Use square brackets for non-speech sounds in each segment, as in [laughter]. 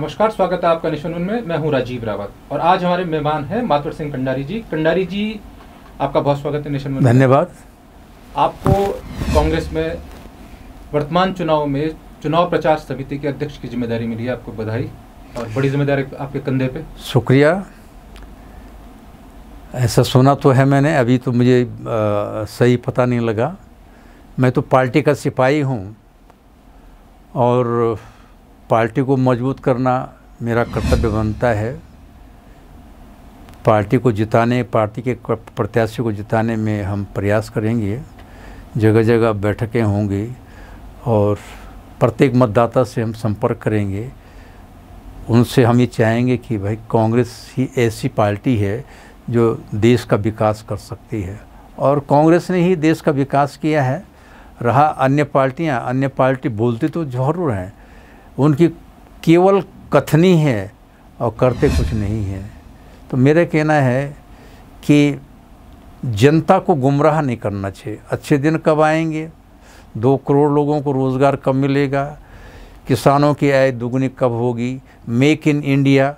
नमस्कार स्वागत है आपका निशन में मैं हूं राजीव रावत और आज हमारे मेहमान हैं मातवर सिंह कंडारी जी कंडारी जी आपका बहुत स्वागत है निशन धन्यवाद आपको कांग्रेस में वर्तमान चुनाव में चुनाव प्रचार समिति के अध्यक्ष की जिम्मेदारी मिली है आपको बधाई और बड़ी जिम्मेदारी आपके कंधे पे शुक्रिया ऐसा सुना तो है मैंने अभी तो मुझे आ, सही पता नहीं लगा मैं तो पार्टी का सिपाही हूँ और पार्टी को मजबूत करना मेरा कर्तव्य बनता है पार्टी को जिताने पार्टी के प्रत्याशी को जिताने में हम प्रयास करेंगे जगह जगह बैठकें होंगी और प्रत्येक मतदाता से हम संपर्क करेंगे उनसे हम ये चाहेंगे कि भाई कांग्रेस ही ऐसी पार्टी है जो देश का विकास कर सकती है और कांग्रेस ने ही देश का विकास किया है रहा अन्य पार्टियां अन्य पार्टी बोलती तो जरूर हैं उनकी केवल कथनी है और करते कुछ नहीं है तो मेरा कहना है कि जनता को गुमराह नहीं करना चाहिए अच्छे दिन कब आएंगे दो करोड़ लोगों को रोज़गार कब मिलेगा किसानों की आय दुगनी कब होगी मेक इन इंडिया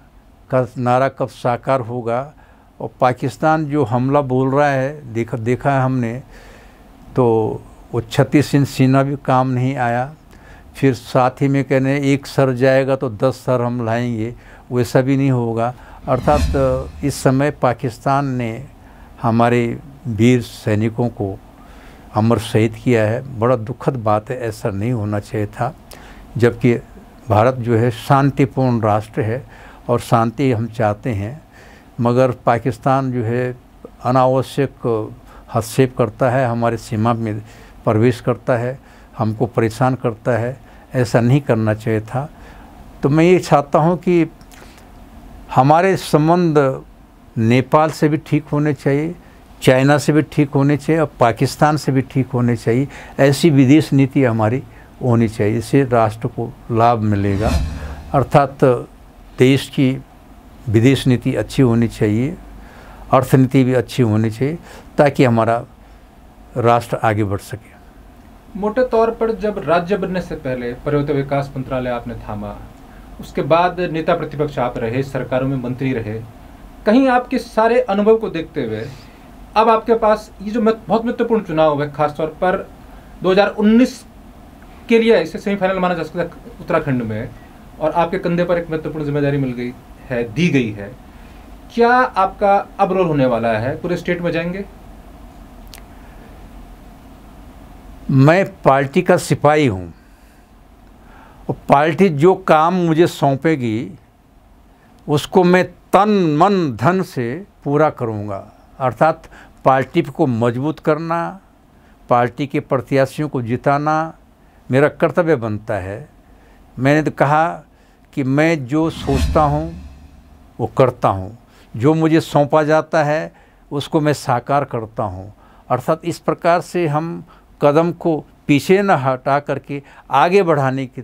का नारा कब साकार होगा और पाकिस्तान जो हमला बोल रहा है देखा देखा है हमने तो वो छत्तीस इंच सीना भी काम नहीं आया फिर साथ ही में कहने एक सर जाएगा तो दस सर हम लाएंगे वैसा भी नहीं होगा अर्थात इस समय पाकिस्तान ने हमारे वीर सैनिकों को अमर शहीद किया है बड़ा दुखद बात है ऐसा नहीं होना चाहिए था जबकि भारत जो है शांतिपूर्ण राष्ट्र है और शांति हम चाहते हैं मगर पाकिस्तान जो है अनावश्यक हस्तक्षेप करता है हमारे सीमा में प्रवेश करता है हमको परेशान करता है ऐसा नहीं करना चाहिए था तो मैं ये चाहता हूँ कि हमारे संबंध नेपाल से भी ठीक होने चाहिए चाइना से भी ठीक होने चाहिए और पाकिस्तान से भी ठीक होने चाहिए ऐसी विदेश नीति हमारी होनी चाहिए इससे राष्ट्र को लाभ मिलेगा अर्थात देश की विदेश नीति अच्छी होनी चाहिए अर्थनीति भी अच्छी होनी चाहिए ताकि हमारा राष्ट्र आगे बढ़ सके मोटे तौर पर जब राज्य बनने से पहले पर्वत विकास मंत्रालय आपने थामा उसके बाद नेता प्रतिपक्ष आप रहे सरकारों में मंत्री रहे कहीं आपके सारे अनुभव को देखते हुए अब आपके पास ये जो बहुत महत्वपूर्ण चुनाव है खासतौर पर 2019 के लिए इसे सेमीफाइनल माना जा सकता है उत्तराखंड में और आपके कंधे पर एक महत्वपूर्ण जिम्मेदारी मिल गई है दी गई है क्या आपका अब रोल होने वाला है पूरे स्टेट में जाएंगे मैं पार्टी का सिपाही हूँ और पार्टी जो काम मुझे सौंपेगी उसको मैं तन मन धन से पूरा करूँगा अर्थात पार्टी को मजबूत करना पार्टी के प्रत्याशियों को जिताना मेरा कर्तव्य बनता है मैंने तो कहा कि मैं जो सोचता हूँ वो करता हूँ जो मुझे सौंपा जाता है उसको मैं साकार करता हूँ अर्थात इस प्रकार से हम कदम को पीछे न हटा करके आगे बढ़ाने के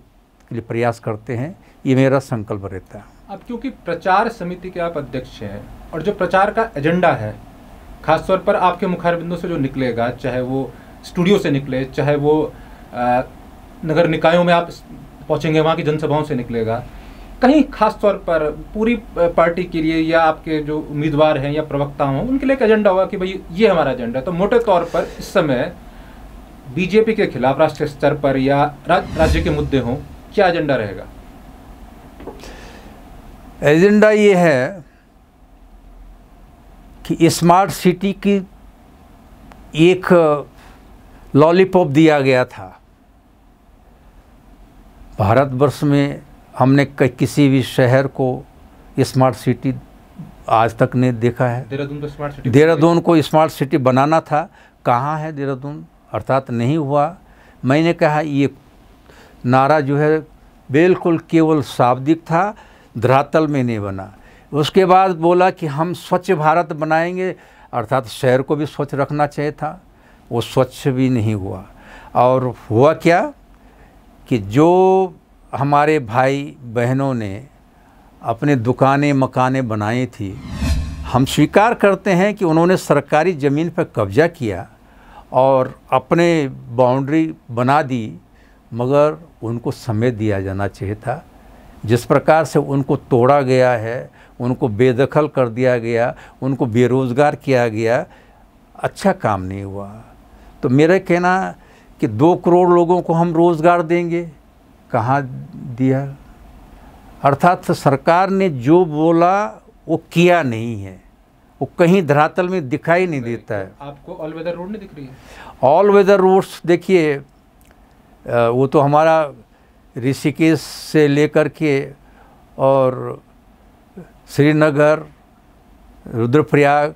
लिए प्रयास करते हैं ये मेरा संकल्प रहता है अब क्योंकि प्रचार समिति के आप अध्यक्ष हैं और जो प्रचार का एजेंडा है खासतौर पर आपके मुखारबिंदों से जो निकलेगा चाहे वो स्टूडियो से निकले चाहे वो नगर निकायों में आप पहुंचेंगे वहाँ की जनसभाओं से निकलेगा कहीं खास तौर पर पूरी पार्टी के लिए या आपके जो उम्मीदवार हैं या प्रवक्ता हों उनके लिए एक एजेंडा होगा कि भाई ये हमारा एजेंडा है तो मोटे तौर पर इस समय बीजेपी के खिलाफ राष्ट्रीय स्तर पर या रा, राज्य के मुद्दे हों क्या एजेंडा रहेगा एजेंडा ये है कि स्मार्ट सिटी की एक लॉलीपॉप दिया गया था भारतवर्ष में हमने किसी भी शहर को स्मार्ट सिटी आज तक नहीं देखा है देहरादून को स्मार्ट सिटी देहरादून को स्मार्ट सिटी बनाना था कहाँ है देहरादून अर्थात नहीं हुआ मैंने कहा ये नारा जो है बिल्कुल केवल शाब्दिक था धरातल में नहीं बना उसके बाद बोला कि हम स्वच्छ भारत बनाएंगे अर्थात शहर को भी स्वच्छ रखना चाहिए था वो स्वच्छ भी नहीं हुआ और हुआ क्या कि जो हमारे भाई बहनों ने अपने दुकानें मकानें बनाई थी हम स्वीकार करते हैं कि उन्होंने सरकारी ज़मीन पर कब्जा किया और अपने बाउंड्री बना दी मगर उनको समय दिया जाना चाहिए था जिस प्रकार से उनको तोड़ा गया है उनको बेदखल कर दिया गया उनको बेरोज़गार किया गया अच्छा काम नहीं हुआ तो मेरा कहना कि दो करोड़ लोगों को हम रोज़गार देंगे कहाँ दिया अर्थात सरकार ने जो बोला वो किया नहीं है वो कहीं धरातल में दिखाई नहीं देता है आपको ऑल वेदर रोड नहीं दिख रही है ऑल वेदर रोड्स देखिए वो तो हमारा ऋषिकेश से लेकर के और श्रीनगर रुद्रप्रयाग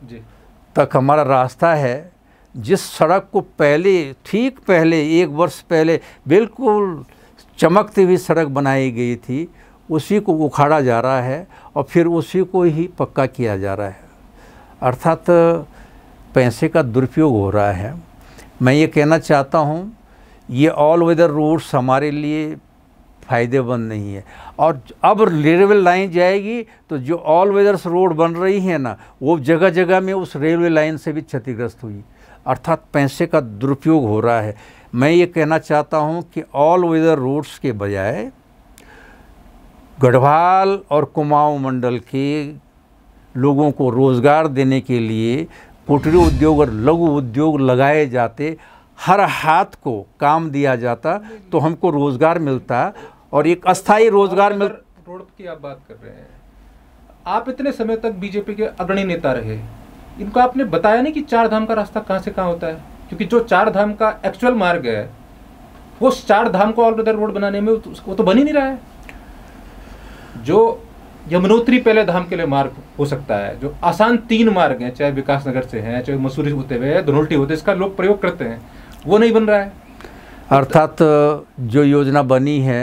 तक हमारा रास्ता है जिस सड़क को पहले ठीक पहले एक वर्ष पहले बिल्कुल चमकती हुई सड़क बनाई गई थी उसी को उखाड़ा जा रहा है और फिर उसी को ही पक्का किया जा रहा है अर्थात पैसे का दुरुपयोग हो रहा है मैं ये कहना चाहता हूँ ये ऑल वेदर रोड्स हमारे लिए फ़ायदेमंद नहीं है और अब रेलवे लाइन जाएगी तो जो ऑल वेदर्स रोड बन रही है ना वो जगह जगह में उस रेलवे लाइन से भी क्षतिग्रस्त हुई अर्थात पैसे का दुरुपयोग हो रहा है मैं ये कहना चाहता हूँ कि ऑल वेदर रोड्स के बजाय गढ़वाल और कुमाऊं मंडल के लोगों को रोज़गार देने के लिए कुटीर उद्योग और लघु उद्योग लगाए जाते हर हाथ को काम दिया जाता तो हमको रोज़गार मिलता और एक अस्थाई रोज़गार मिल रोड की आप बात कर रहे हैं आप इतने समय तक बीजेपी के अग्रणी नेता रहे इनको आपने बताया नहीं कि चार धाम का रास्ता कहाँ से कहाँ होता है क्योंकि जो चार धाम का एक्चुअल मार्ग है वो चार धाम को ऑल रोड बनाने में वो तो बन ही नहीं रहा है जो यमुनोत्री पहले धाम के लिए मार्ग हो सकता है जो आसान तीन मार्ग हैं चाहे विकास नगर से हैं चाहे मसूरी होते हुए धनोल्टी होते इसका लोग प्रयोग करते हैं वो नहीं बन रहा है अर्थात जो योजना बनी है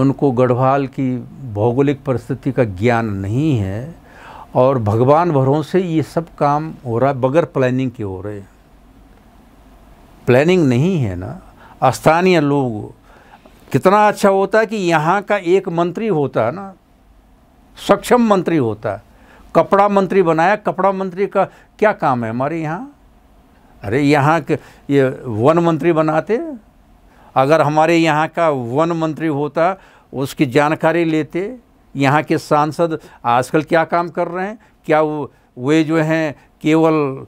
उनको गढ़वाल की भौगोलिक परिस्थिति का ज्ञान नहीं है और भगवान भरोसे ये सब काम हो रहा है बगैर प्लानिंग के हो रहे हैं प्लानिंग नहीं है ना स्थानीय लोग कितना अच्छा होता है कि यहाँ का एक मंत्री होता है ना सक्षम मंत्री होता है कपड़ा मंत्री बनाया कपड़ा मंत्री का क्या काम है हमारे यहाँ अरे यहाँ के ये वन मंत्री बनाते अगर हमारे यहाँ का वन मंत्री होता उसकी जानकारी लेते यहाँ के सांसद आजकल क्या काम कर रहे हैं क्या वो वे जो हैं केवल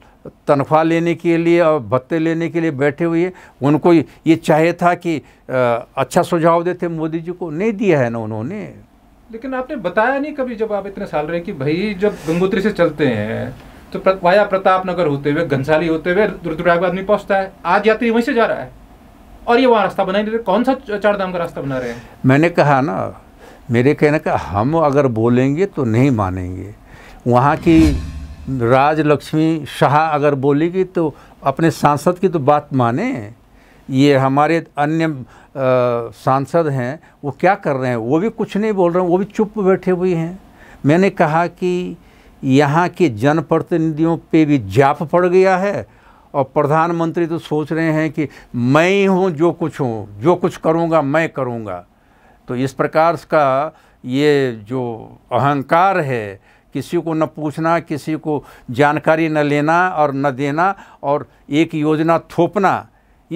तनख्वाह लेने के लिए और भत्ते लेने के लिए बैठे हुए उनको ये चाहे था कि अच्छा सुझाव देते मोदी जी को नहीं दिया है ना उन्होंने लेकिन आपने बताया नहीं कभी जब आप इतने साल रहे कि भाई जब गंगोत्री से चलते हैं तो प्र, वाया प्रताप नगर होते हुए घनसाली होते हुए रुद्रप्रयाग आदमी पहुंचता है आज यात्री वहीं से जा रहा है और ये वहाँ रास्ता बना ही नहीं रहे कौन सा चारधाम का रास्ता बना रहे हैं मैंने कहा ना मेरे कहने का हम अगर बोलेंगे तो नहीं मानेंगे वहाँ की राजलक्ष्मी शाह अगर बोलेगी तो अपने सांसद की तो बात माने ये हमारे अन्य सांसद हैं वो क्या कर रहे हैं वो भी कुछ नहीं बोल रहे हैं वो भी चुप बैठे हुए हैं मैंने कहा कि यहाँ के जनप्रतिनिधियों पे भी जाप पड़ गया है और प्रधानमंत्री तो सोच रहे हैं कि मैं ही हूँ जो कुछ हूँ जो कुछ करूँगा मैं करूँगा तो इस प्रकार का ये जो अहंकार है किसी को न पूछना किसी को जानकारी न लेना और न देना और एक योजना थोपना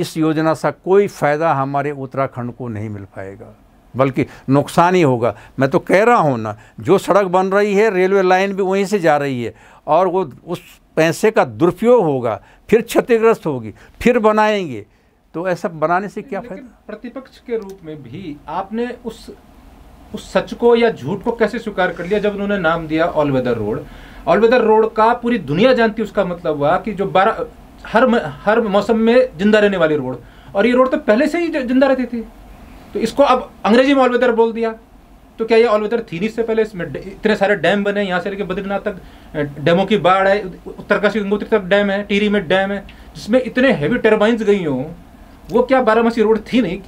इस योजना से कोई फ़ायदा हमारे उत्तराखंड को नहीं मिल पाएगा बल्कि नुकसान ही होगा मैं तो कह रहा हूँ ना जो सड़क बन रही है रेलवे लाइन भी वहीं से जा रही है और वो उस पैसे का दुरुपयोग होगा फिर क्षतिग्रस्त होगी फिर बनाएंगे तो ऐसा बनाने से क्या फायदा प्रतिपक्ष के रूप में भी आपने उस उस सच को या झूठ को कैसे स्वीकार कर लिया जब उन्होंने नाम दिया all weather road all weather road का पूरी दुनिया जानती उसका मतलब हुआ कि जो बारह हर हर मौसम में जिंदा रहने वाली रोड और ये रोड तो पहले से ही जिंदा रहती थी तो इसको अब अंग्रेजी में ऑलवेदर बोल दिया तो क्या ये ऑलवेदर थी नहीं इससे पहले इसमें इतने सारे डैम बने यहाँ से लेकर बद्रीनाथ तक डैमों की बाढ़ है उत्तरकाशी गंगोत्री तक डैम है टीरी में डैम है जिसमें इतने हैवी टर्बाइंस गई हों वो क्या बारामसी रोड थी नहीं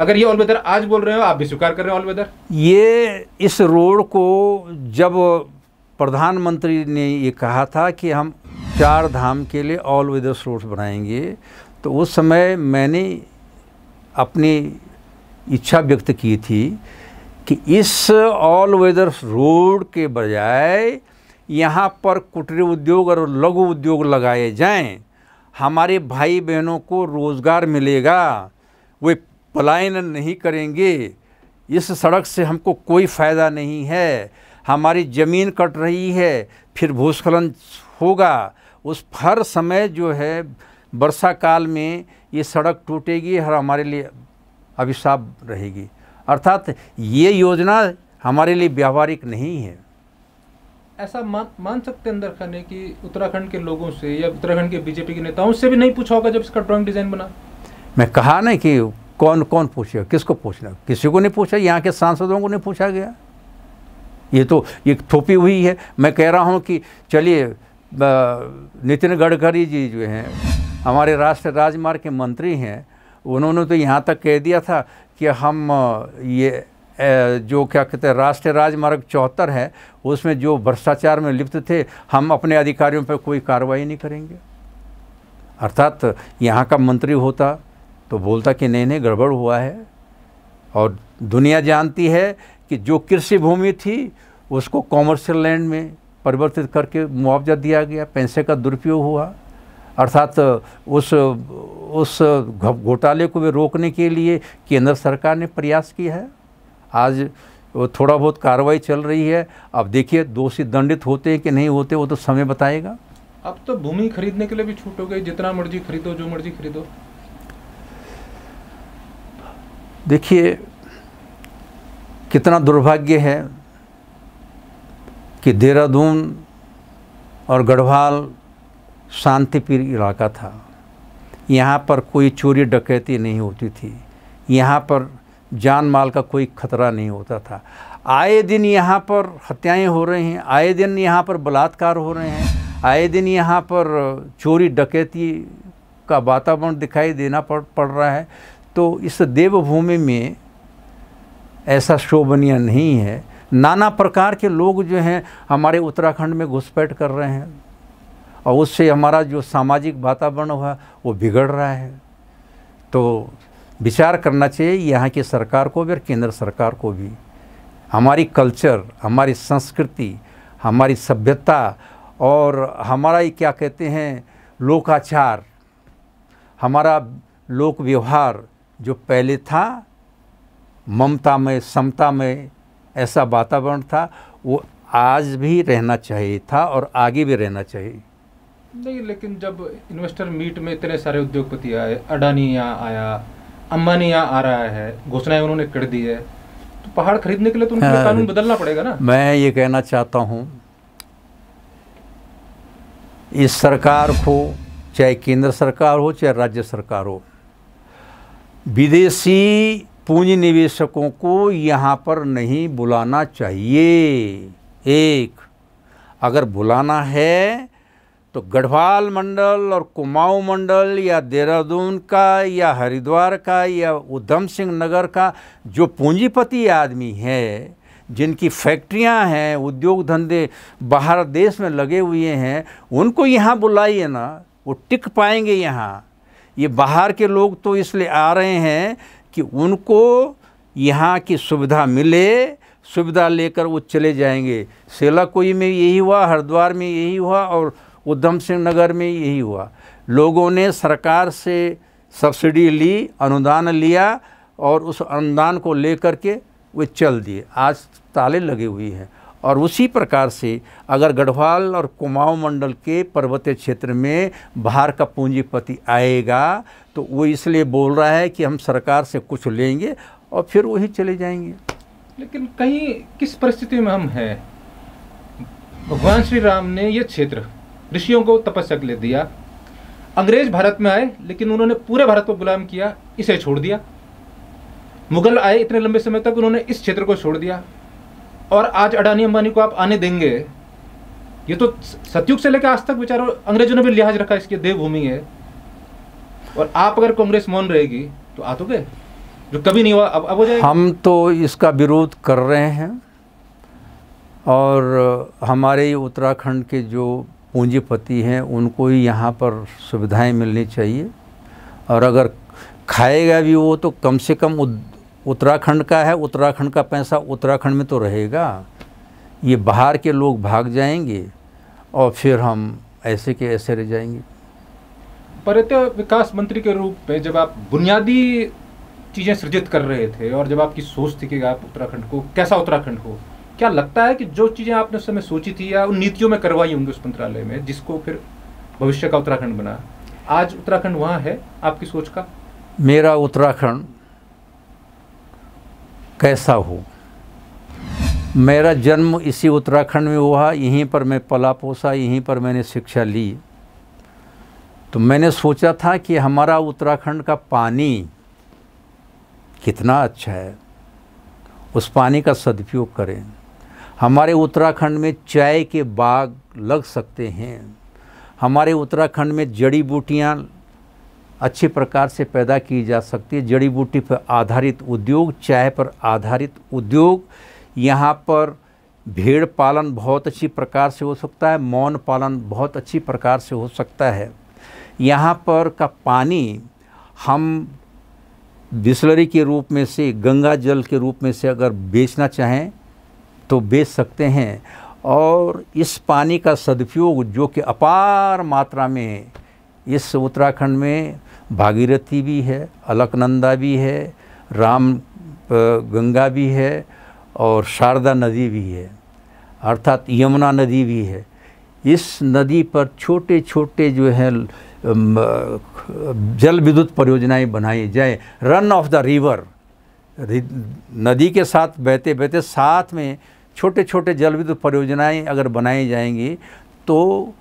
अगर ये ऑलवेदर आज बोल रहे हो आप भी स्वीकार कर रहे हो ऑलवेदर ये इस रोड को जब प्रधानमंत्री ने ये कहा था कि हम चार धाम के लिए ऑल वेदर रोड बनाएंगे तो उस समय मैंने अपनी इच्छा व्यक्त की थी कि इस ऑल वेदर रोड के बजाय यहाँ पर कुटीर उद्योग और लघु उद्योग लगाए जाएं हमारे भाई बहनों को रोज़गार मिलेगा वे पलायन नहीं करेंगे इस सड़क से हमको कोई फ़ायदा नहीं है हमारी ज़मीन कट रही है फिर भूस्खलन होगा उस हर समय जो है वर्षा काल में ये सड़क टूटेगी हर हमारे लिए अभिशाप रहेगी अर्थात ये योजना हमारे लिए व्यावहारिक नहीं है ऐसा मान मान सकते अंदर खाने की उत्तराखंड के लोगों से या उत्तराखंड के बीजेपी के नेताओं से भी नहीं पूछा होगा जब इसका ड्राइंग डिज़ाइन बना मैं कहा ना कि कौन कौन पूछेगा किसको पूछना किसी को नहीं पूछा यहाँ के सांसदों को नहीं पूछा गया ये तो ये थोपी हुई है मैं कह रहा हूँ कि चलिए नितिन गडकरी जी जो हैं हमारे राष्ट्र राजमार्ग के मंत्री हैं उन्होंने तो यहाँ तक कह दिया था कि हम ये जो क्या कहते हैं राष्ट्रीय राजमार्ग चौहत्तर है उसमें जो भ्रष्टाचार में लिप्त थे हम अपने अधिकारियों पर कोई कार्रवाई नहीं करेंगे अर्थात यहाँ का मंत्री होता तो बोलता कि नहीं नहीं गड़बड़ हुआ है और दुनिया जानती है कि जो कृषि भूमि थी उसको कॉमर्शियल लैंड में परिवर्तित करके मुआवजा दिया गया पैसे का दुरुपयोग हुआ अर्थात उस उस घोटाले को भी रोकने के लिए केंद्र सरकार ने प्रयास किया है आज थोड़ा बहुत कार्रवाई चल रही है अब देखिए दोषी दंडित होते हैं कि नहीं होते वो तो समय बताएगा अब तो भूमि खरीदने के लिए भी छूट हो गई जितना मर्जी खरीदो जो मर्जी खरीदो देखिए कितना दुर्भाग्य है कि देहरादून और गढ़वाल शांतिप्रिय इलाका था यहाँ पर कोई चोरी डकैती नहीं होती थी यहाँ पर जान माल का कोई खतरा नहीं होता था आए दिन यहाँ पर हत्याएं हो रही हैं आए दिन यहाँ पर बलात्कार हो रहे हैं आए दिन यहाँ पर चोरी डकैती का वातावरण दिखाई देना पड़ पड़ रहा है तो इस देवभूमि में ऐसा शोभनीय नहीं है नाना प्रकार के लोग जो हैं हमारे उत्तराखंड में घुसपैठ कर रहे हैं और उससे हमारा जो सामाजिक वातावरण हुआ वो बिगड़ रहा है तो विचार करना चाहिए यहाँ की सरकार को भी और केंद्र सरकार को भी हमारी कल्चर हमारी संस्कृति हमारी सभ्यता और हमारा ये क्या कहते हैं लोकाचार हमारा लोक व्यवहार जो पहले था ममता में समता में ऐसा वातावरण था वो आज भी रहना चाहिए था और आगे भी रहना चाहिए नहीं लेकिन जब इन्वेस्टर मीट में इतने सारे उद्योगपति आए अडानी यहाँ आया अंबानी यहाँ आ रहा है घोषणाएं उन्होंने कर दी है तो पहाड़ खरीदने के लिए तो उनके हाँ, कानून बदलना पड़ेगा ना मैं ये कहना चाहता हूँ इस सरकार को चाहे केंद्र सरकार हो चाहे राज्य सरकार हो विदेशी पूंजी निवेशकों को यहाँ पर नहीं बुलाना चाहिए एक अगर बुलाना है तो गढ़वाल मंडल और कुमाऊं मंडल या देहरादून का या हरिद्वार का या उधम सिंह नगर का जो पूंजीपति आदमी है जिनकी फैक्ट्रियां हैं उद्योग धंधे बाहर देश में लगे हुए हैं उनको यहाँ बुलाइए ना वो टिक पाएंगे यहाँ ये बाहर के लोग तो इसलिए आ रहे हैं कि उनको यहाँ की सुविधा मिले सुविधा लेकर वो चले जाएंगे सेलाकोई में यही हुआ हरिद्वार में यही हुआ और उधम सिंह नगर में यही हुआ लोगों ने सरकार से सब्सिडी ली अनुदान लिया और उस अनुदान को लेकर के वे चल दिए आज ताले लगे हुए हैं और उसी प्रकार से अगर गढ़वाल और कुमाऊं मंडल के पर्वतीय क्षेत्र में बाहर का पूंजीपति आएगा तो वो इसलिए बोल रहा है कि हम सरकार से कुछ लेंगे और फिर वही चले जाएंगे लेकिन कहीं किस परिस्थिति में हम हैं भगवान श्री राम ने यह क्षेत्र ऋषियों को तपस्या ले दिया अंग्रेज भारत में आए लेकिन उन्होंने पूरे भारत को गुलाम किया इसे छोड़ दिया मुगल आए इतने लंबे समय तक उन्होंने इस क्षेत्र को छोड़ दिया और आज अडानी अंबानी को आप आने देंगे ये तो सतयुग से लेकर आज तक बेचारों अंग्रेजों ने भी लिहाज रखा इसकी देवभूमि है और आप अगर कांग्रेस मौन रहेगी तो आ तो गए जो कभी नहीं हुआ अब अब हो जाए हम तो इसका विरोध कर रहे हैं और हमारे उत्तराखंड के जो पूंजीपति हैं उनको ही यहाँ पर सुविधाएं मिलनी चाहिए और अगर खाएगा भी वो तो कम से कम उत्तराखंड का है उत्तराखंड का पैसा उत्तराखंड में तो रहेगा ये बाहर के लोग भाग जाएंगे और फिर हम ऐसे के ऐसे रह जाएंगे पर्यटन विकास मंत्री के रूप में जब आप बुनियादी चीज़ें सृजित कर रहे थे और जब आपकी सोच थी कि आप उत्तराखंड को कैसा उत्तराखंड हो क्या लगता है कि जो चीज़ें आपने उस समय सोची थी या उन नीतियों में करवाई होंगी उस मंत्रालय में जिसको फिर भविष्य का उत्तराखंड बना आज उत्तराखंड वहाँ है आपकी सोच का मेरा उत्तराखंड कैसा हो मेरा जन्म इसी उत्तराखंड में हुआ यहीं पर मैं पला पोसा यहीं पर मैंने शिक्षा ली तो मैंने सोचा था कि हमारा उत्तराखंड का पानी कितना अच्छा है उस पानी का सदुपयोग करें हमारे उत्तराखंड में चाय के बाग लग सकते हैं हमारे उत्तराखंड में जड़ी बूटियाँ अच्छे प्रकार से पैदा की जा सकती है जड़ी बूटी पर आधारित उद्योग चाय पर आधारित उद्योग यहाँ पर भेड़ पालन बहुत अच्छी प्रकार से हो सकता है मौन पालन बहुत अच्छी प्रकार से हो सकता है यहाँ पर का पानी हम बिस्लरी के रूप में से गंगा जल के रूप में से अगर बेचना चाहें तो बेच सकते हैं और इस पानी का सदुपयोग जो कि अपार मात्रा में इस उत्तराखंड में भागीरथी भी है अलकनंदा भी है राम गंगा भी है और शारदा नदी भी है अर्थात यमुना नदी भी है इस नदी पर छोटे छोटे जो हैं जल विद्युत परियोजनाएं बनाई जाए रन ऑफ द रिवर नदी के साथ बहते बहते साथ में छोटे छोटे जल विद्युत परियोजनाएं अगर बनाई जाएंगी तो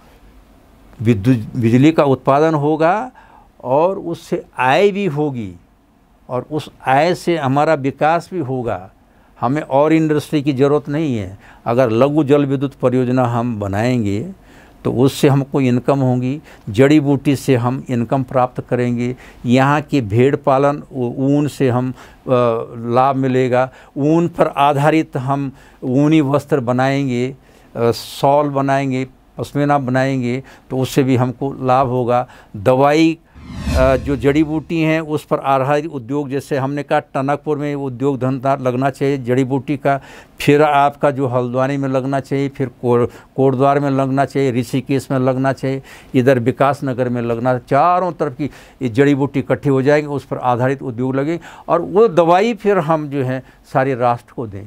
विद्युत बिजली का उत्पादन होगा और उससे आय भी होगी और उस आय से हमारा विकास भी होगा हमें और इंडस्ट्री की ज़रूरत नहीं है अगर लघु जल विद्युत परियोजना हम बनाएंगे तो उससे हमको इनकम होगी जड़ी बूटी से हम इनकम प्राप्त करेंगे यहाँ के भेड़ पालन ऊन से हम लाभ मिलेगा ऊन पर आधारित हम ऊनी वस्त्र बनाएंगे सॉल बनाएंगे पश्मीना बनाएंगे तो उससे भी हमको लाभ होगा दवाई जो जड़ी बूटी हैं उस पर आधारित उद्योग जैसे हमने कहा टनकपुर में उद्योग धंधा लगना चाहिए जड़ी बूटी का फिर आपका जो हल्द्वानी में लगना चाहिए फिर कोटद्वार में लगना चाहिए ऋषिकेश में लगना चाहिए इधर विकास नगर में लगना चारों तरफ की जड़ी बूटी इकट्ठी हो जाएगी उस पर आधारित उद्योग लगे और वो दवाई फिर हम जो है सारे राष्ट्र को दें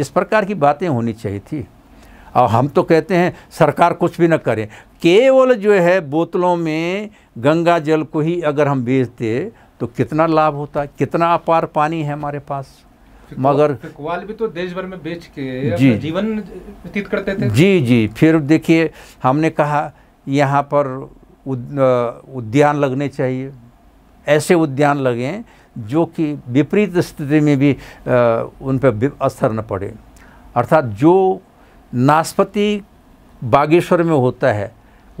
इस प्रकार की बातें होनी चाहिए थी और हम तो कहते हैं सरकार कुछ भी ना करे केवल जो है बोतलों में गंगा जल को ही अगर हम बेचते तो कितना लाभ होता कितना अपार पानी है हमारे पास मगर ग्वाल भी तो देश भर में बेच के जी जीवन व्यतीत करते थे जी जी फिर देखिए हमने कहा यहाँ पर उद्यान लगने चाहिए ऐसे उद्यान लगें जो कि विपरीत स्थिति में भी उन पर असर न पड़े अर्थात जो नाशपति बागेश्वर में होता है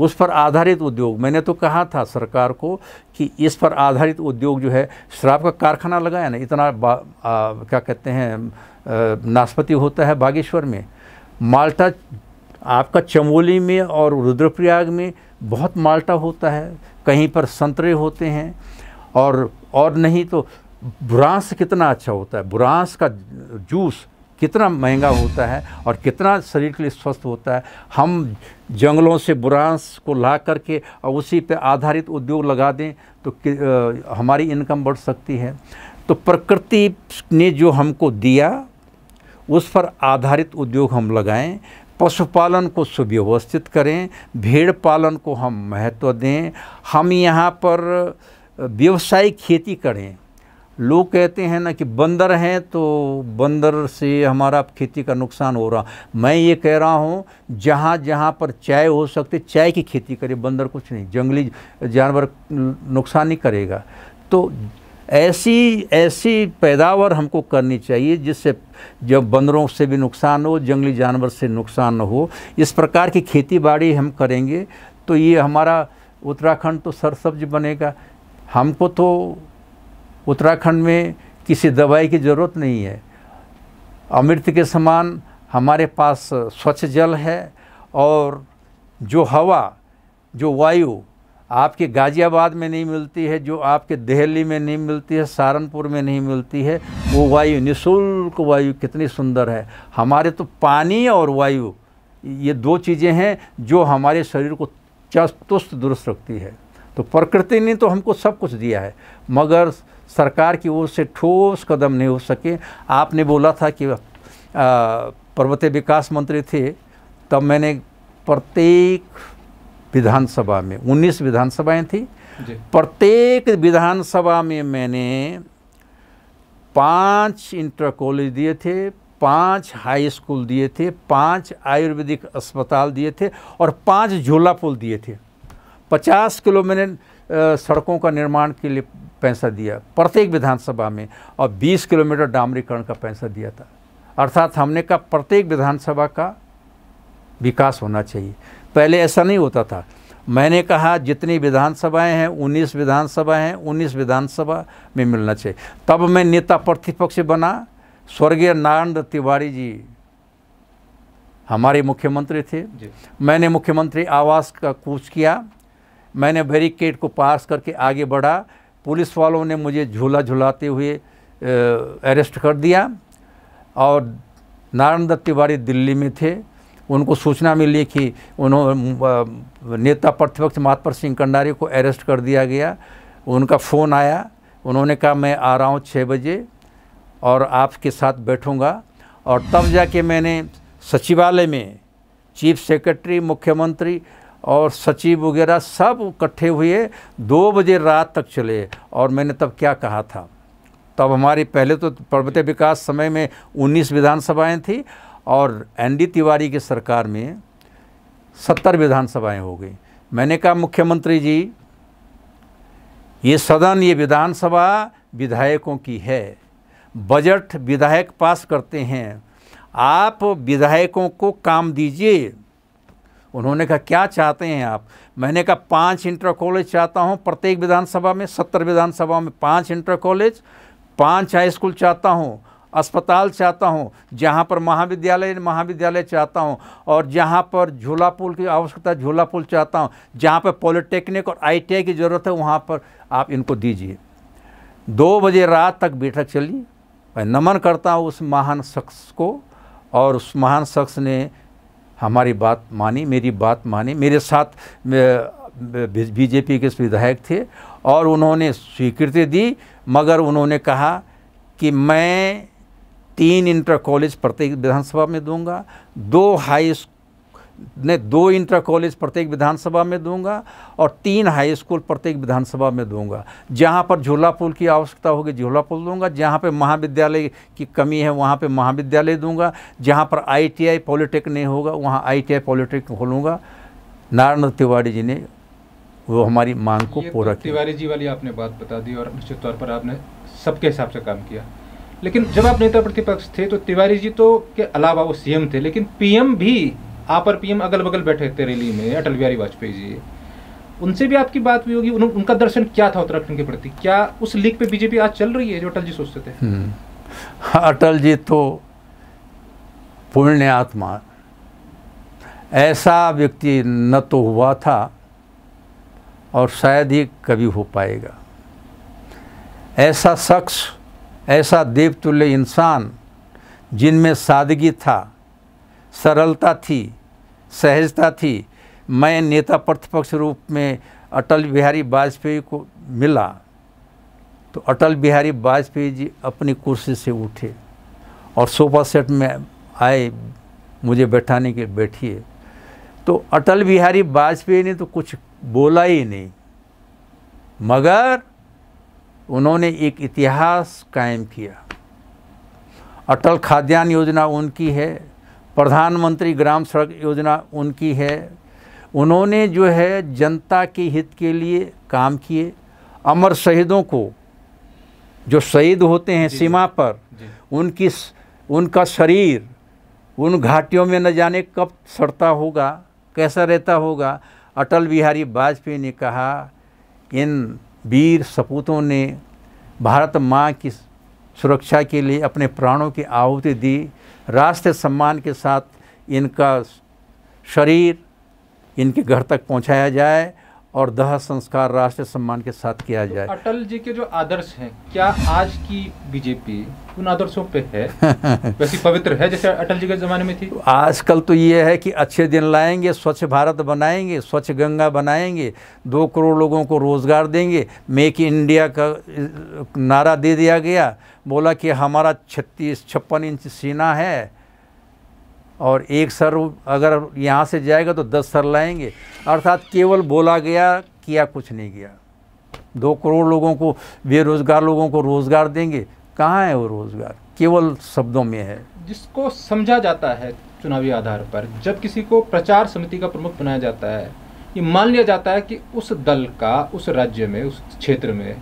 उस पर आधारित उद्योग मैंने तो कहा था सरकार को कि इस पर आधारित उद्योग जो है शराब का कारखाना लगाया ना इतना आ, क्या कहते हैं नाशपति होता है बागेश्वर में माल्टा आपका चमोली में और रुद्रप्रयाग में बहुत माल्टा होता है कहीं पर संतरे होते हैं और और नहीं तो बुरांस कितना अच्छा होता है बुरांस का जूस कितना महंगा होता है और कितना शरीर के लिए स्वस्थ होता है हम जंगलों से बुरांस को ला करके और उसी पे आधारित उद्योग लगा दें तो आ, हमारी इनकम बढ़ सकती है तो प्रकृति ने जो हमको दिया उस पर आधारित उद्योग हम लगाएं पशुपालन को सुव्यवस्थित करें भेड़ पालन को हम महत्व दें हम यहाँ पर व्यवसायिक खेती करें लोग कहते हैं ना कि बंदर हैं तो बंदर से हमारा खेती का नुकसान हो रहा मैं ये कह रहा हूँ जहाँ जहाँ पर चाय हो सकती चाय की खेती करें बंदर कुछ नहीं जंगली जानवर नुकसान नहीं करेगा तो ऐसी ऐसी पैदावार हमको करनी चाहिए जिससे जब बंदरों से भी नुकसान हो जंगली जानवर से नुकसान न हो इस प्रकार की खेती बाड़ी हम करेंगे तो ये हमारा उत्तराखंड तो सरसब्ज बनेगा हमको तो उत्तराखंड में किसी दवाई की ज़रूरत नहीं है अमृत के समान हमारे पास स्वच्छ जल है और जो हवा जो वायु आपके गाज़ियाबाद में नहीं मिलती है जो आपके दिल्ली में नहीं मिलती है सहारनपुर में नहीं मिलती है वो वायु निशुल्क वायु कितनी सुंदर है हमारे तो पानी और वायु ये दो चीज़ें हैं जो हमारे शरीर को चुस्त दुरुस्त रखती है तो प्रकृति ने तो हमको सब कुछ दिया है मगर सरकार की ओर से ठोस कदम नहीं हो सके आपने बोला था कि पर्वतीय विकास मंत्री थे तब मैंने प्रत्येक विधानसभा में 19 विधानसभाएं थी प्रत्येक विधानसभा में मैंने पांच इंटर कॉलेज दिए थे पांच हाई स्कूल दिए थे पांच आयुर्वेदिक अस्पताल दिए थे और पांच झोला पुल दिए थे पचास किलोमीटर सड़कों का निर्माण के लिए पैसा दिया प्रत्येक विधानसभा में और 20 किलोमीटर डामरीकरण का पैसा दिया था अर्थात हमने कहा प्रत्येक विधानसभा का विकास होना चाहिए पहले ऐसा नहीं होता था मैंने कहा जितनी विधानसभाएं हैं 19 विधानसभाएं हैं 19 विधानसभा में मिलना चाहिए तब मैं नेता प्रतिपक्ष बना स्वर्गीय नारायण तिवारी जी हमारे मुख्यमंत्री थे मैंने मुख्यमंत्री आवास का कूच किया मैंने बैरिकेड को पास करके आगे बढ़ा पुलिस वालों ने मुझे झूला झुलाते हुए अरेस्ट कर दिया और नारायण दत्त तिवारी दिल्ली में थे उनको सूचना मिली कि उन्होंने नेता प्रतिपक्ष महात्पर सिंह कंडारी को अरेस्ट कर दिया गया उनका फ़ोन आया उन्होंने कहा मैं आ रहा हूँ छः बजे और आपके साथ बैठूँगा और तब जाके मैंने सचिवालय में चीफ सेक्रेटरी मुख्यमंत्री और सचिव वगैरह सब इकट्ठे हुए दो बजे रात तक चले और मैंने तब क्या कहा था तब हमारी पहले तो पर्वतीय विकास समय में उन्नीस विधानसभाएँ थी और एन तिवारी की सरकार में सत्तर विधानसभाएँ हो गई मैंने कहा मुख्यमंत्री जी ये सदन ये विधानसभा विधायकों की है बजट विधायक पास करते हैं आप विधायकों को काम दीजिए उन्होंने कहा क्या चाहते हैं आप मैंने कहा पाँच इंटर कॉलेज चाहता हूँ प्रत्येक विधानसभा में सत्तर विधानसभा में पाँच इंटर कॉलेज पाँच हाई स्कूल चाहता हूँ अस्पताल चाहता हूँ जहाँ पर महाविद्यालय महाविद्यालय चाहता हूँ और जहाँ पर झूला पुल की आवश्यकता झूला पुल चाहता हूँ जहाँ पर पॉलिटेक्निक और आई की ज़रूरत है वहाँ पर आप इनको दीजिए दो बजे रात तक बैठक चली मैं नमन करता हूँ उस महान शख्स को और उस महान शख्स ने हमारी बात मानी मेरी बात मानी मेरे साथ बीजेपी के विधायक थे और उन्होंने स्वीकृति दी मगर उन्होंने कहा कि मैं तीन इंटर कॉलेज प्रत्येक विधानसभा में दूंगा दो हाई ने दो इंटर कॉलेज प्रत्येक विधानसभा में दूंगा और तीन हाई स्कूल प्रत्येक विधानसभा में दूंगा जहाँ पर झूला पुल की आवश्यकता होगी झूला पुल दूंगा जहाँ पर महाविद्यालय की कमी है वहाँ पर महाविद्यालय दूंगा जहाँ पर आईटीआई पॉलिटेक्निक नहीं होगा वहाँ आईटीआई पॉलिटेक्निक खोलूँगा नारायण तिवारी जी ने वो हमारी मांग को पूरा तिवारी जी वाली आपने बात बता दी और निश्चित तौर पर आपने सबके हिसाब से काम किया लेकिन जब आप नेता प्रतिपक्ष थे तो तिवारी जी तो के अलावा वो सीएम थे लेकिन पीएम भी आप और पीएम अगल बगल बैठे थे रैली में अटल बिहारी वाजपेयी जी उनसे भी आपकी बात हुई होगी उन, उनका दर्शन क्या था उत्तराखंड के प्रति क्या उस लीग पे बीजेपी आज चल रही है जो अटल जी सोचते थे हम्म। हाँ, अटल जी तो पुण्य आत्मा ऐसा व्यक्ति न तो हुआ था और शायद ही कभी हो पाएगा ऐसा शख्स ऐसा देवतुल्य इंसान जिनमें सादगी था सरलता थी सहजता थी मैं नेता प्रतिपक्ष रूप में अटल बिहारी वाजपेयी को मिला तो अटल बिहारी वाजपेयी जी अपनी कुर्सी से उठे और सोफा सेट में आए मुझे बैठाने के बैठिए तो अटल बिहारी वाजपेयी ने तो कुछ बोला ही नहीं मगर उन्होंने एक इतिहास कायम किया अटल खाद्यान्न योजना उनकी है प्रधानमंत्री ग्राम सड़क योजना उनकी है उन्होंने जो है जनता के हित के लिए काम किए अमर शहीदों को जो शहीद होते हैं सीमा पर उनकी उनका शरीर उन घाटियों में न जाने कब सड़ता होगा कैसा रहता होगा अटल बिहारी वाजपेयी ने कहा इन वीर सपूतों ने भारत माँ की सुरक्षा के लिए अपने प्राणों की आहुति दी राष्ट्र सम्मान के साथ इनका शरीर इनके घर तक पहुंचाया जाए और दह संस्कार राष्ट्रीय सम्मान के साथ किया तो जाए तो अटल जी के जो आदर्श हैं क्या आज की बीजेपी उन आदर्शों पे है [laughs] वैसी पवित्र है जैसे अटल जी के जमाने में थी आजकल तो ये है कि अच्छे दिन लाएंगे स्वच्छ भारत बनाएंगे स्वच्छ गंगा बनाएंगे दो करोड़ लोगों को रोज़गार देंगे मेक इन इंडिया का नारा दे दिया गया बोला कि हमारा छत्तीस छप्पन इंच सीना है और एक सर अगर यहाँ से जाएगा तो दस सर लाएंगे अर्थात केवल बोला गया किया कुछ नहीं गया दो करोड़ लोगों को बेरोज़गार लोगों को रोज़गार देंगे कहाँ है वो रोज़गार केवल शब्दों में है जिसको समझा जाता है चुनावी आधार पर जब किसी को प्रचार समिति का प्रमुख बनाया जाता है ये मान लिया जाता है कि उस दल का उस राज्य में उस क्षेत्र में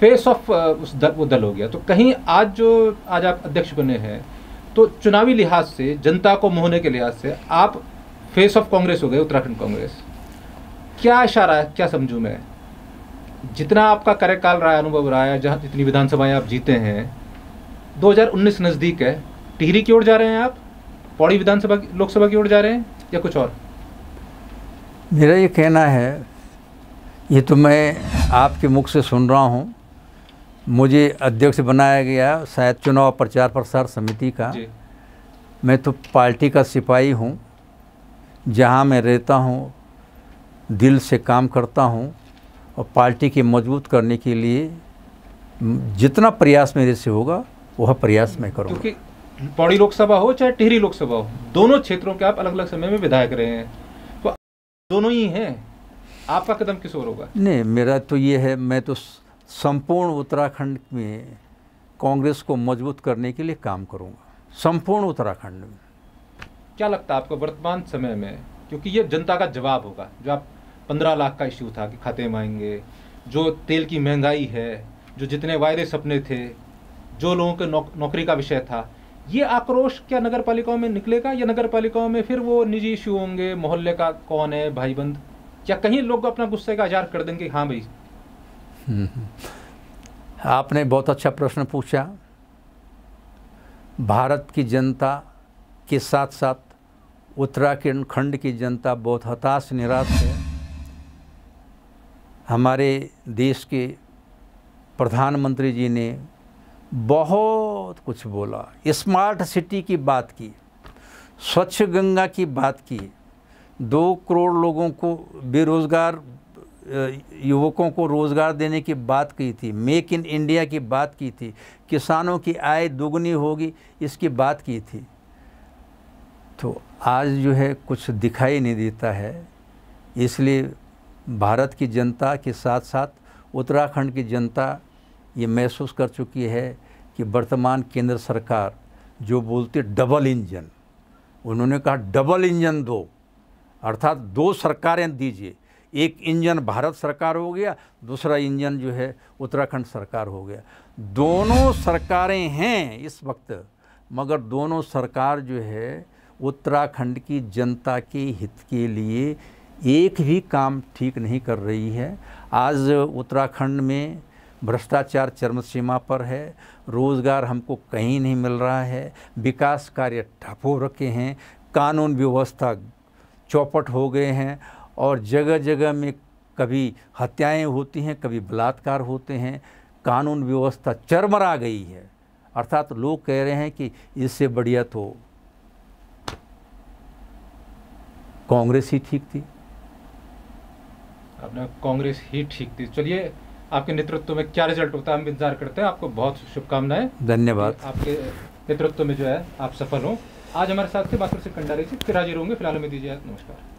फेस ऑफ उस दल वो दल हो गया तो कहीं आज जो आज आप अध्यक्ष बने हैं तो चुनावी लिहाज से जनता को मोहने के लिहाज से आप फेस ऑफ कांग्रेस हो गए उत्तराखंड कांग्रेस क्या इशारा है क्या समझू मैं जितना आपका कार्यकाल रहा अनुभव रहा है जहाँ जितनी विधानसभाएं आप जीते हैं 2019 नज़दीक है टिहरी की ओर जा रहे हैं आप पौड़ी विधानसभा लोकसभा की ओर जा रहे हैं या कुछ और मेरा ये कहना है ये तो मैं आपके मुख से सुन रहा हूँ मुझे अध्यक्ष बनाया गया शायद चुनाव प्रचार प्रसार समिति का मैं तो पार्टी का सिपाही हूँ जहाँ मैं रहता हूँ दिल से काम करता हूँ और पार्टी के मजबूत करने के लिए जितना प्रयास मेरे से होगा वह प्रयास मैं करूँगा क्योंकि पौड़ी लोकसभा हो चाहे टिहरी लोकसभा हो दोनों क्षेत्रों के आप अलग अलग समय में विधायक रहे हैं तो दोनों ही हैं आपका कदम किस और होगा नहीं मेरा तो ये है मैं तो स... संपूर्ण उत्तराखंड में कांग्रेस को मजबूत करने के लिए काम करूंगा संपूर्ण उत्तराखंड में क्या लगता है आपको वर्तमान समय में क्योंकि ये जनता का जवाब होगा जो आप पंद्रह लाख का इश्यू था कि खाते में आएंगे जो तेल की महंगाई है जो जितने वायरे सपने थे जो लोगों के नौक, नौकरी का विषय था ये आक्रोश क्या नगर पालिकाओं में निकलेगा या नगर पालिकाओं में फिर वो निजी इशू होंगे मोहल्ले का कौन है भाईबंद या कहीं लोग अपना गुस्से का इजहार कर देंगे हाँ भाई आपने बहुत अच्छा प्रश्न पूछा भारत की जनता के साथ साथ उत्तराखंड खंड की जनता बहुत हताश निराश है हमारे देश के प्रधानमंत्री जी ने बहुत कुछ बोला स्मार्ट सिटी की बात की स्वच्छ गंगा की बात की दो करोड़ लोगों को बेरोज़गार युवकों को रोज़गार देने की बात की थी मेक इन इंडिया की बात की थी किसानों की आय दोगुनी होगी इसकी बात की थी तो आज जो है कुछ दिखाई नहीं देता है इसलिए भारत की जनता के साथ साथ उत्तराखंड की जनता ये महसूस कर चुकी है कि वर्तमान केंद्र सरकार जो बोलते डबल इंजन उन्होंने कहा डबल इंजन दो अर्थात दो सरकारें दीजिए एक इंजन भारत सरकार हो गया दूसरा इंजन जो है उत्तराखंड सरकार हो गया दोनों सरकारें हैं इस वक्त मगर दोनों सरकार जो है उत्तराखंड की जनता के हित के लिए एक भी काम ठीक नहीं कर रही है आज उत्तराखंड में भ्रष्टाचार चरम सीमा पर है रोज़गार हमको कहीं नहीं मिल रहा है विकास कार्य ठप हो रखे हैं कानून व्यवस्था चौपट हो गए हैं और जगह जगह में कभी हत्याएं होती हैं कभी बलात्कार होते हैं कानून व्यवस्था चरमरा गई है अर्थात तो लोग कह रहे हैं कि इससे बढ़िया तो कांग्रेस ही ठीक थी आपने कांग्रेस ही ठीक थी चलिए आपके नेतृत्व में क्या रिजल्ट होता है हम इंतजार करते हैं आपको बहुत शुभकामनाएं धन्यवाद आपके नेतृत्व में जो है आप सफल हों आज हमारे साथ थे मास्टर सिंह कंडारी जी तिराजी होंगे फिलहाल में दीजिए नमस्कार